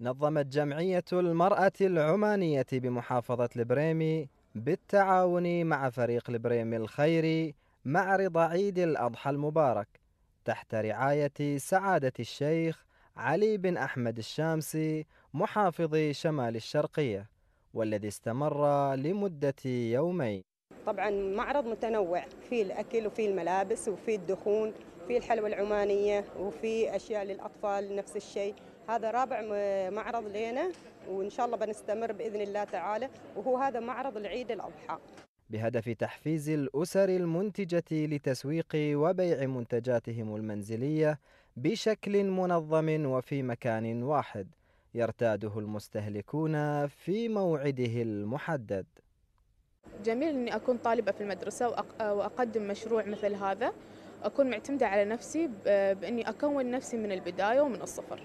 نظمت جمعية المرأة العمانية بمحافظة البريمي بالتعاون مع فريق البريمي الخيري معرض عيد الأضحى المبارك تحت رعاية سعادة الشيخ علي بن أحمد الشامسي محافظ شمال الشرقية والذي استمر لمدة يومين طبعا معرض متنوع في الأكل وفي الملابس وفي الدخون في الحلوى العمانية وفي أشياء للأطفال نفس الشيء هذا رابع معرض لنا وإن شاء الله بنستمر بإذن الله تعالى وهو هذا معرض العيد الأضحى بهدف تحفيز الأسر المنتجة لتسويق وبيع منتجاتهم المنزلية بشكل منظم وفي مكان واحد يرتاده المستهلكون في موعده المحدد الجميل أني أكون طالبة في المدرسة وأقدم مشروع مثل هذا أكون معتمدة على نفسي بأني أكون نفسي من البداية ومن الصفر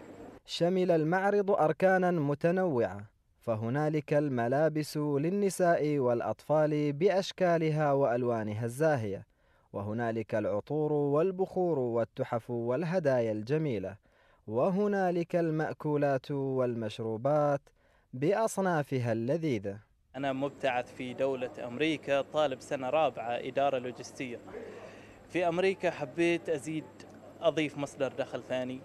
شمل المعرض أركانا متنوعة فهنالك الملابس للنساء والأطفال بأشكالها وألوانها الزاهية وهنالك العطور والبخور والتحف والهدايا الجميلة وهنالك المأكولات والمشروبات بأصنافها اللذيذة أنا مبتعث في دولة أمريكا طالب سنة رابعة إدارة لوجستية في أمريكا حبيت أزيد أضيف مصدر دخل ثاني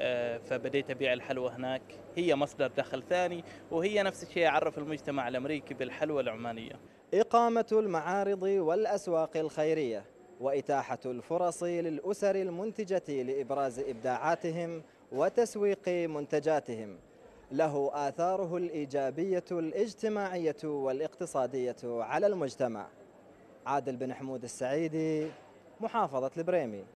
آه، فبديت أبيع الحلوى هناك هي مصدر دخل ثاني وهي نفس الشيء أعرف المجتمع الأمريكي بالحلوى العمانية إقامة المعارض والأسواق الخيرية وإتاحة الفرص للأسر المنتجة لإبراز إبداعاتهم وتسويق منتجاتهم له آثاره الإيجابية الاجتماعية والاقتصادية على المجتمع عادل بن حمود السعيدي محافظة البريمي